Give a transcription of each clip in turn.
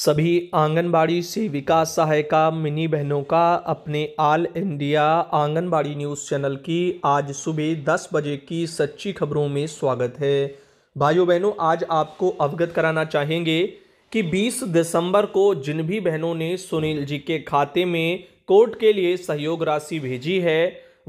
सभी आंगनबाड़ी सेविका सहायिका मिनी बहनों का अपने all India anganwadi news channel की आज सुबह 10 बजे की सच्ची खबरों में स्वागत है भाइयों बहनों आज आपको अवगत कराना चाहेंगे कि 20 दिसंबर को जिन भी बहनों ने सुनील जी के खाते में कोर्ट के लिए सहयोग राशि भेजी है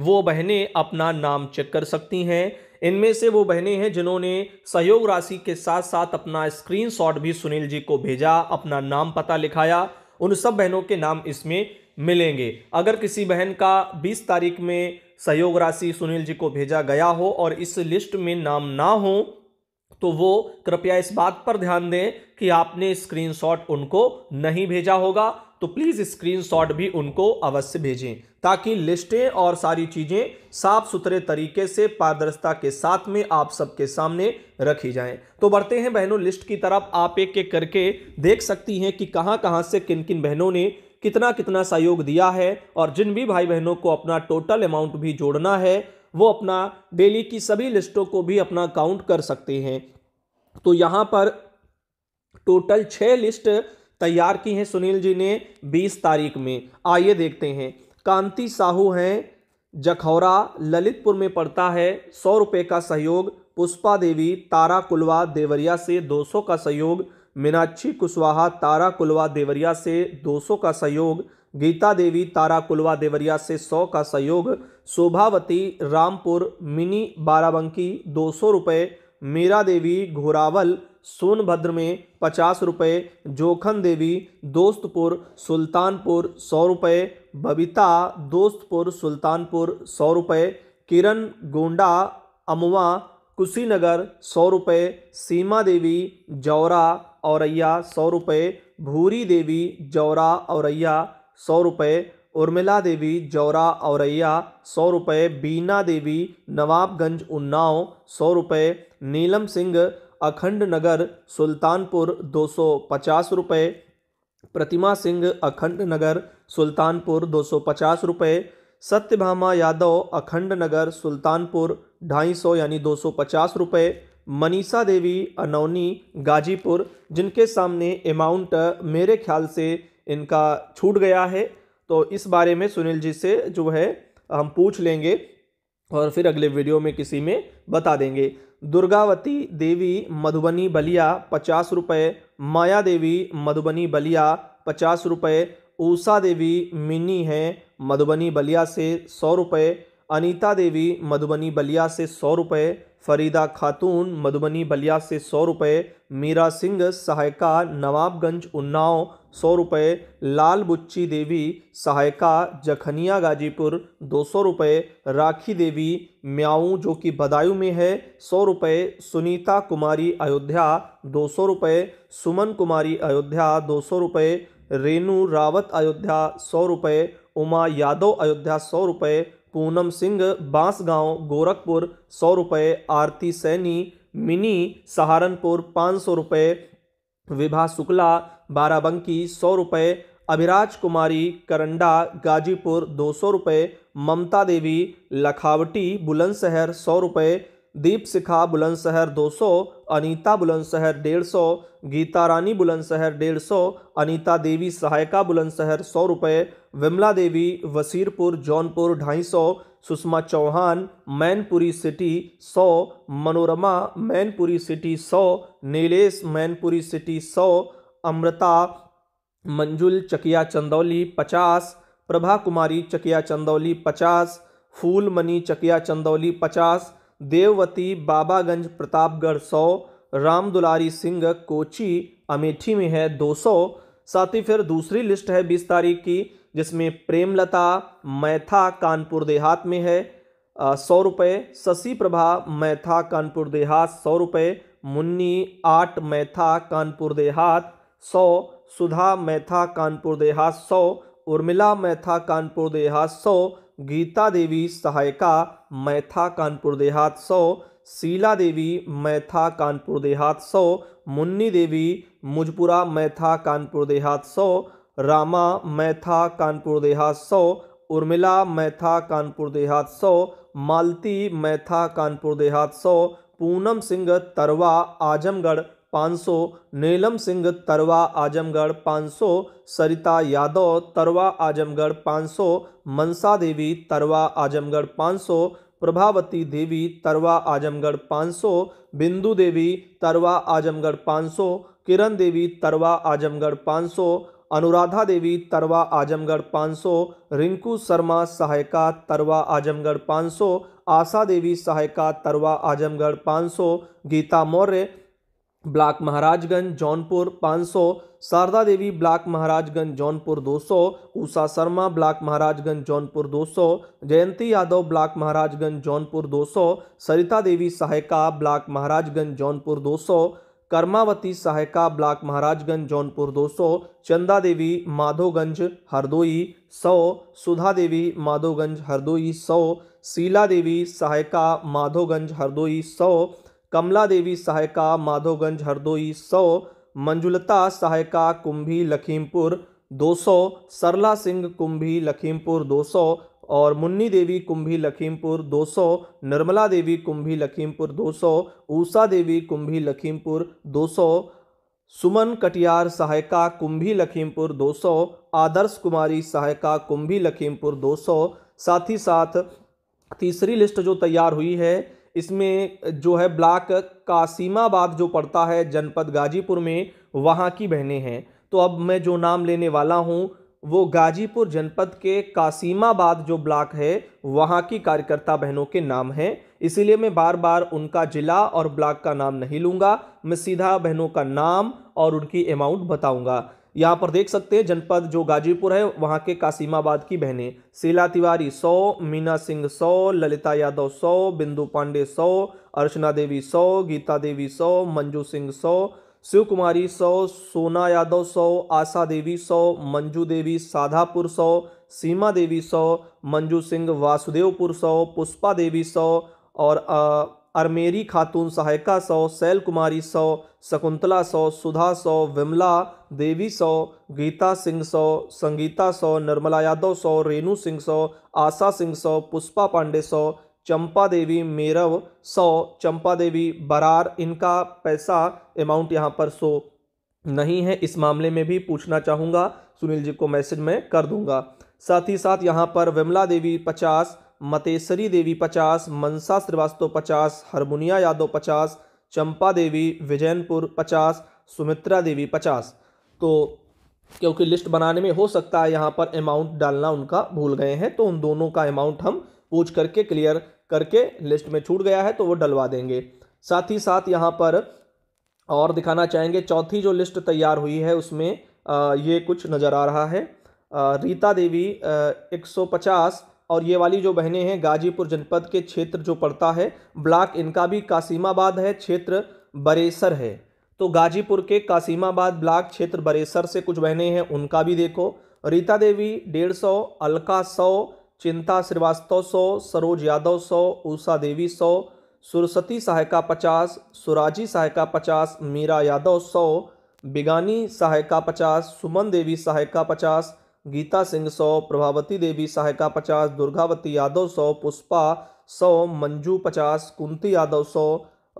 वो बहनें अपना नाम चेक कर सकती हैं इनमें से वो बहनें हैं जिन्होंने सहयोग राशि के साथ साथ अपना स्क्रीनशॉट भी सुनील जी को भेजा अपना नाम पता लिखाया उन सब बहनों के नाम इसमें मिलेंगे अगर किसी बहन का 20 तारीख में सहयोग राशि सुनील जी को भेजा गया हो और इस लिस्ट में नाम ना हो तो वो कृपया इस बात पर ध्यान दें कि आपने स्क्रीनशॉट उनको नहीं भेजा होगा तो प्लीज़ स्क्रीनशॉट भी उनको अवश्य भेजें ताकि लिस्टें और सारी चीज़ें साफ सुथरे तरीके से पारदर्शिता के साथ में आप सबके सामने रखी जाएं तो बढ़ते हैं बहनों लिस्ट की तरफ आप एक एक करके देख सकती हैं कि कहां कहां से किन किन बहनों ने कितना कितना सहयोग दिया है और जिन भी भाई बहनों को अपना टोटल अमाउंट भी जोड़ना है वो अपना डेली की सभी लिस्टों को भी अपना काउंट कर सकते हैं तो यहाँ पर टोटल छः लिस्ट तैयार की हैं सुनील जी ने 20 तारीख में आइए देखते हैं कांति साहू हैं जखौरा ललितपुर में पड़ता है सौ रुपये का सहयोग पुष्पा देवी तारा कुलवा देवरिया से 200 का सहयोग मीनाक्षी कुशवाहा तारा कुलवा देवरिया से 200 का सहयोग गीता देवी तारा कुलवा देवरिया से 100 का सहयोग शोभावती रामपुर मिनी बाराबंकी दो सौ रुपये मीरा देवी घोरावल सोनभद्र में पचास रुपये जोखन देवी दोस्तपुर सुल्तानपुर सौ रुपये बबीता दोस्तपुर सुल्तानपुर सौ रुपये किरण गोंडा अमवा कुशीनगर सौ रुपये सीमा देवी जौरा औरैया सौ रुपये भूरी देवी जौरा औरैया सौ रुपये उर्मिला देवी जौरा औरैया सौ रुपये बीना देवी नवाबगंज उन्नाव सौ रुपये नीलम सिंह अखंड नगर सुल्तानपुर दो सौ पचास रुपये प्रतिमा सिंह अखंड नगर सुल्तानपुर दो सौ पचास रुपये सत्यभामा यादव अखंड नगर सुल्तानपुर ढाई सौ यानी दो सौ पचास रुपये मनीषा देवी अनौनी गाजीपुर जिनके सामने अमाउंट मेरे ख्याल से इनका छूट गया है तो इस बारे में सुनील जी से जो है हम पूछ लेंगे और फिर अगले वीडियो में किसी में बता देंगे दुर्गावती देवी मधुबनी बलिया पचास रुपये माया देवी मधुबनी बलिया पचास रुपये ऊषा देवी मिनी है मधुबनी बलिया से सौ रुपये अनीता देवी मधुबनी बलिया से सौ रुपये फरीदा खातून मधुबनी बलिया से सौ रुपये मीरा सिंह सहायका नवाबगंज उन्नाव सौ रुपये लाल बुच्ची देवी सहायका जखनिया गाजीपुर दो सौ रुपये राखी देवी म्याऊ जो कि बदायूं में है सौ रुपये सुनीता कुमारी अयोध्या दो सौ रुपये सुमन कुमारी अयोध्या दो सौ रुपये रेनू रावत अयोध्या सौ रुपये उमा यादव अयोध्या सौ रुपये पूनम सिंह बांसगांव गोरखपुर सौ रुपये आरती सैनी मिनी सहारनपुर पाँच सौ रुपये विभा शुक्ला बाराबंकी सौ रुपये अभिराज कुमारी करंडा गाजीपुर दो सौ रुपये ममता देवी लखावटी बुलंदशहर सौ रुपये दीप शिखा बुलंदशहर 200 अनीता बुलंदशहर 150 गीता रानी बुलंदशहर 150 अनीता देवी सहायका बुलंदशहर सौ रुपये विमला देवी वसीरपुर जौनपुर ढाई सौ सुषमा चौहान मैनपुरी सिटी सौ मनोरमा मैनपुरी सिटी सौ नीलेश मैनपुरी सिटी सौ अमृता मंजुल चकिया चंदौली पचास प्रभा कुमारी चकिया चंदौली पचास फूलमणि चकिया चंदौली पचास देववती बाबागंज प्रतापगढ़ सौ राम दुलारी सिंह कोची अमेठी में है 200 साथ ही फिर दूसरी लिस्ट है 20 तारीख की जिसमें प्रेमलता मैथा कानपुर देहात में है सौ रुपये शशि प्रभा मैथा कानपुर देहात सौ रुपये मुन्नी आठ मैथा कानपुर देहात सौ सुधा मैथा कानपुर देहात सौ उर्मिला मैथा कानपुर देहात सौ गीता देवी सहायिका मैथा कानपुर देहात सौ शीला देवी मैथा कानपुर देहात सौ मुन्नी देवी मुजपुरा मैथा कानपुर देहात सौ रामा मैथा कानपुर देहात सौ उर्मिला मैथा कानपुर देहात सौ मालती मैथा कानपुर देहात सौ पूनम सिंह तरवा आजमगढ़ 500 नीलम सिंह तरवा आजमगढ़ 500 सरिता यादव तरवा आजमगढ़ 500 मनसा देवी तरवा आजमगढ़ 500 प्रभावती देवी तरवा आजमगढ़ 500 बिंदु देवी तरवा आजमगढ़ 500 किरण देवी तरवा आजमगढ़ 500 अनुराधा देवी तरवा आजमगढ़ 500 रिंकू शर्मा सहायका तरवा आजमगढ़ 500 आशा देवी सहायका Tarwa Azamgarh 500 Geeta Maurya block Maharajganj Jaunpur 500 Sharda Devi block Maharajganj Jaunpur 200 Usha Sharma block Maharajganj Jaunpur 200 Jayanti Yadav block Maharajganj Jaunpur 200 Sarita Devi सहायका ब्लॉक महाराजगंज जौनपुर 200 कर्मावती सहायका ब्लॉक महाराजगंज जौनपुर 200 चंदा देवी माधोगंज हरदोई 100 सुधा देवी माधोगंज हरदोई 100 शीला देवी सहायका माधोगंज हरदोई सौ कमला देवी सहायका माधोगंज हरदोई सौ मंजुलता सहायका कुंभी लखीमपुर 200 सरला सिंह कुंभी लखीमपुर 200 और मुन्नी देवी कुंभी लखीमपुर 200 निर्मला देवी कुंभी लखीमपुर 200 ऊषा देवी कुंभी लखीमपुर 200 सुमन कटियार सहायका कुंभी लखीमपुर 200 आदर्श कुमारी सहायका कुंभी लखीमपुर 200 साथ ही साथ तीसरी लिस्ट जो तैयार हुई है इसमें जो है ब्लाक कासिमाबाद जो पड़ता है जनपद गाजीपुर में वहाँ की बहनें हैं तो अब मैं जो नाम लेने वाला हूँ वो गाजीपुर जनपद के कासिमाबाद जो ब्लॉक है वहाँ की कार्यकर्ता बहनों के नाम हैं इसीलिए मैं बार बार उनका ज़िला और ब्लॉक का नाम नहीं लूँगा मैं सीधा बहनों का नाम और उनकी अमाउंट बताऊँगा यहाँ पर देख सकते हैं जनपद जो गाजीपुर है वहाँ के कासिमाबाद की बहनें शीला तिवारी सौ मीना सिंह सौ ललिता यादव सौ बिंदु पांडे सौ अर्चना देवी सौ गीता देवी सौ मंजू सिंह सौ शिव कुमारी सौ सोना यादव सौ आशा देवी सौ मंजू देवी साधापुर सौ सीमा देवी सौ मंजू सिंह वासुदेवपुर सौ पुष्पा देवी सौ और आ, अरमेरी खातून सहायका सौ सैल कुमारी सौ शकुंतला सौ सुधा सौ विमला देवी सौ गीता सिंह सौ संगीता सौ निर्मला यादव सौ रेनू सिंह सौ आशा सिंह सौ पुष्पा पांडे सौ चंपा देवी मेरव सौ चंपा देवी बरार इनका पैसा अमाउंट यहाँ पर सो नहीं है इस मामले में भी पूछना चाहूँगा सुनील जी को मैसेज में कर दूंगा साथ ही साथ यहाँ पर विमला देवी पचास मतेश्वरी देवी पचास मनसा श्रीवास्तव पचास हरमुनिया यादव पचास चंपा देवी विजयनपुर पचास सुमित्रा देवी पचास तो क्योंकि लिस्ट बनाने में हो सकता है यहाँ पर अमाउंट डालना उनका भूल गए हैं तो उन दोनों का अमाउंट हम पूछ करके क्लियर करके लिस्ट में छूट गया है तो वो डलवा देंगे साथ ही साथ यहाँ पर और दिखाना चाहेंगे चौथी जो लिस्ट तैयार हुई है उसमें ये कुछ नज़र आ रहा है रीता देवी एक सौ पचास और ये वाली जो बहनें हैं गाजीपुर जनपद के क्षेत्र जो पड़ता है ब्लॉक इनका भी कासिमाबाद है क्षेत्र बरेसर है तो गाजीपुर के कासिमाबाद ब्लॉक क्षेत्र बरेसर से कुछ बहनें हैं उनका भी देखो रीता देवी डेढ़ सौ अलका सौ चिंता श्रीवास्तव सौ सरोज यादव सौ उषा देवी सौ सुरसती सहायका पचास सुराजी सहायका पचास मीरा यादव सौ बिगानी सहायका पचास सुमन देवी सहायका पचास गीता सिंह सौ प्रभावती देवी सहायका पचास दुर्गावती यादव सौ पुष्पा सौ मंजू पचास कुंती यादव सौ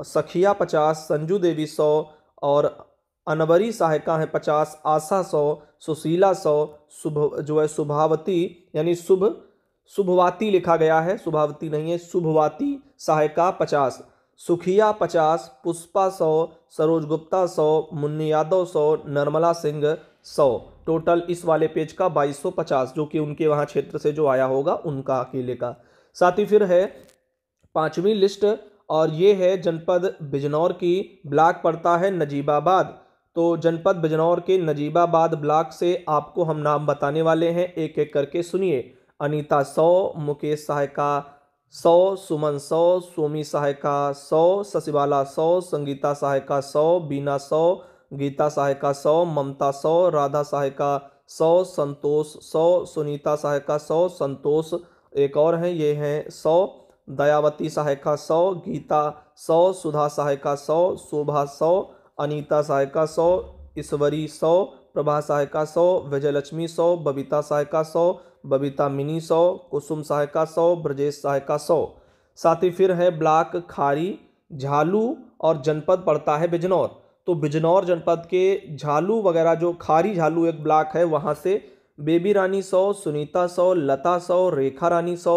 सखिया पचास संजू देवी सौ और अनवरी सहायका हैं पचास आशा सौ सुशीला सौ शुभ जो है शुभावती यानी शुभ शुभवाती लिखा गया है शुभावती नहीं है शुभवाती सहायका पचास सुखिया पचास पुष्पा सौ सरोज गुप्ता सौ मुन्नी यादव सौ नर्मला सिंह सौ टोटल इस वाले पेज का 2250 जो कि उनके वहाँ क्षेत्र से जो आया होगा उनका अकेले का साथ ही फिर है पांचवी लिस्ट और ये है जनपद बिजनौर की ब्लाक पड़ता है नजीबाबाद तो जनपद बिजनौर के नजीबाबाद ब्लाक से आपको हम नाम बताने वाले हैं एक एक करके सुनिए अनीता सौ मुकेश सहायका सौ सुमन सौ सोमी सहायका सौ ससिवाला सौ संगीता सहायका सौ बीना सौ गीता सहायका का सौ ममता सौ राधा सहायका का सौ संतोष सौ सुनीता सहायका का सौ संतोष एक और हैं ये हैं सौ दयावती सहायका का सौ गीता सौ सुधा सहायका का सौ शोभा सौ अनीता सहायका का सौ ईश्वरी सौ प्रभा सहायका का सौ विजयलक्ष्मी सौ बबीता सहायका का सौ बबीता मिनी सौ कुसुम सहायका का सौ ब्रजेश सहायका का सौ साथ ही फिर है ब्लाक खारी झालू और जनपद पड़ता है बिजनौर तो बिजनौर जनपद के झालू वगैरह जो खारी झालू एक ब्लॉक है वहाँ से बेबी रानी सौ सुनीता सौ लता सौ रेखा रानी सौ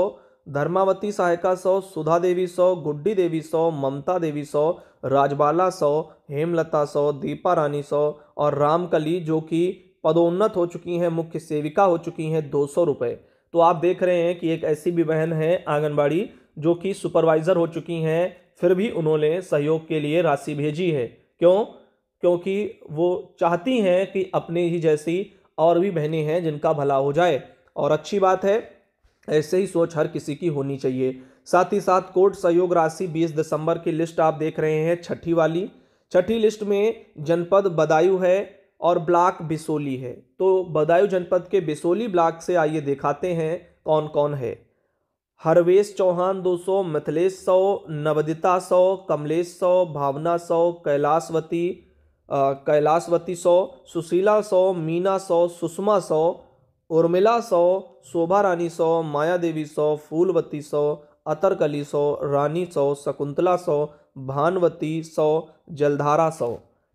धर्मावती सहायका सौ सुधा देवी सौ गुड्डी देवी सौ ममता देवी सौ राजबाला सौ हेमलता सौ दीपा रानी सौ और रामकली जो कि पदोन्नत हो चुकी हैं मुख्य सेविका हो चुकी हैं दो सौ रुपये तो आप देख रहे हैं कि एक ऐसी भी बहन है आंगनबाड़ी जो कि सुपरवाइज़र हो चुकी हैं फिर भी उन्होंने सहयोग के लिए राशि भेजी है क्यों क्योंकि वो चाहती हैं कि अपने ही जैसी और भी बहनें हैं जिनका भला हो जाए और अच्छी बात है ऐसे ही सोच हर किसी की होनी चाहिए साथ ही साथ कोर्ट सहयोग राशि 20 दिसंबर की लिस्ट आप देख रहे हैं छठी वाली छठी लिस्ट में जनपद बदायूं है और ब्लाक बिसोली है तो बदायूं जनपद के बिसोली ब्लाक से आइए दिखाते हैं कौन कौन है हरवेश चौहान 200 मिथिलेश सौ नवदिता सौ कमलेश सौ भावना सौ कैलाशवती कैलाशवती सौ सुशीला सौ मीना सौ सुषमा सौ उर्मिला सौ शोभा रानी सौ माया देवी सौ फूलवती सौ अतरकली सौ रानी सौ शकुंतला सौ भानवती सौ जलधारा सौ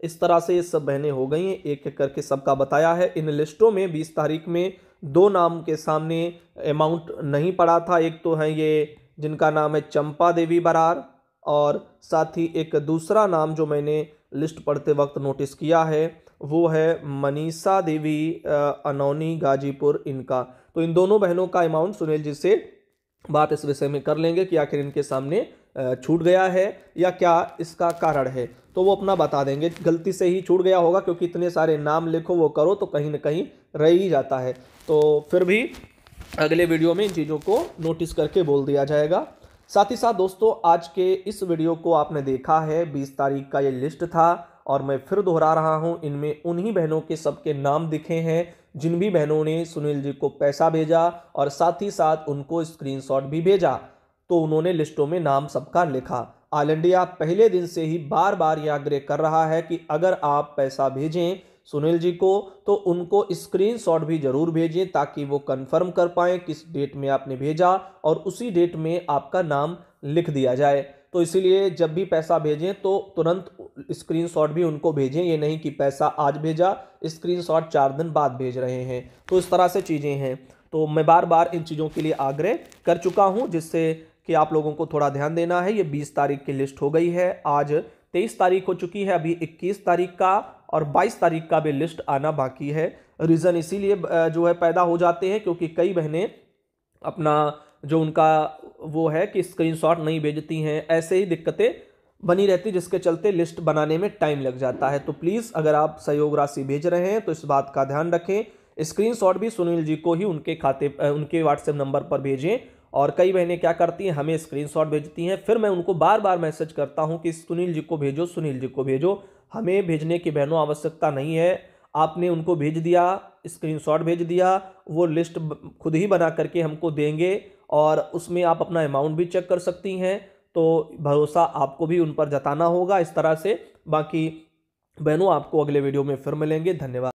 इस तरह से ये सब बहनें हो गई हैं एक एक करके सबका बताया है इन लिस्टों में बीस तारीख में दो नाम के सामने अमाउंट नहीं पड़ा था एक तो हैं ये जिनका नाम है चंपा देवी बरार और साथ ही एक दूसरा नाम जो मैंने लिस्ट पढ़ते वक्त नोटिस किया है वो है मनीषा देवी अनौनी गाजीपुर इनका तो इन दोनों बहनों का अमाउंट सुनील जी से बात इस विषय में कर लेंगे कि आखिर इनके सामने छूट गया है या क्या इसका कारण है तो वो अपना बता देंगे गलती से ही छूट गया होगा क्योंकि इतने सारे नाम लिखो वो करो तो कहीं ना कहीं रह ही जाता है तो फिर भी अगले वीडियो में इन चीज़ों को नोटिस करके बोल दिया जाएगा साथ ही साथ दोस्तों आज के इस वीडियो को आपने देखा है बीस तारीख का ये लिस्ट था और मैं फिर दोहरा रहा हूँ इनमें उन्हीं बहनों के सबके नाम दिखे हैं जिन भी बहनों ने सुनील जी को पैसा भेजा और साथ ही साथ उनको स्क्रीनशॉट भी भेजा तो उन्होंने लिस्टों में नाम सबका लिखा ऑल इंडिया पहले दिन से ही बार बार यह आग्रह कर रहा है कि अगर आप पैसा भेजें सुनील जी को तो उनको स्क्रीनशॉट भी ज़रूर भेजें ताकि वो कंफर्म कर पाएँ किस डेट में आपने भेजा और उसी डेट में आपका नाम लिख दिया जाए तो इसीलिए जब भी पैसा भेजें तो तुरंत स्क्रीनशॉट भी उनको भेजें ये नहीं कि पैसा आज भेजा स्क्रीनशॉट चार दिन बाद भेज रहे हैं तो इस तरह से चीज़ें हैं तो मैं बार बार इन चीज़ों के लिए आग्रह कर चुका हूँ जिससे कि आप लोगों को थोड़ा ध्यान देना है ये बीस तारीख की लिस्ट हो गई है आज तेईस तारीख हो चुकी है अभी इक्कीस तारीख का और बाईस तारीख का भी लिस्ट आना बाकी है रीज़न इसीलिए जो है पैदा हो जाते हैं क्योंकि कई बहनें अपना जो उनका वो है कि स्क्रीनशॉट नहीं भेजती हैं ऐसे ही दिक्कतें बनी रहती जिसके चलते लिस्ट बनाने में टाइम लग जाता है तो प्लीज़ अगर आप सहयोग राशि भेज रहे हैं तो इस बात का ध्यान रखें स्क्रीनशॉट भी सुनील जी को ही उनके खाते उनके व्हाट्सएप नंबर पर भेजें और कई बहनें क्या करती हैं हमें स्क्रीनशॉट भेजती हैं फिर मैं उनको बार बार मैसेज करता हूं कि सुनील जी को भेजो सुनील जी को भेजो हमें भेजने की बहनों आवश्यकता नहीं है आपने उनको भेज दिया स्क्रीनशॉट भेज दिया वो लिस्ट खुद ही बना करके हमको देंगे और उसमें आप अपना अमाउंट भी चेक कर सकती हैं तो भरोसा आपको भी उन पर जताना होगा इस तरह से बाकी बहनों आपको अगले वीडियो में फिर मिलेंगे धन्यवाद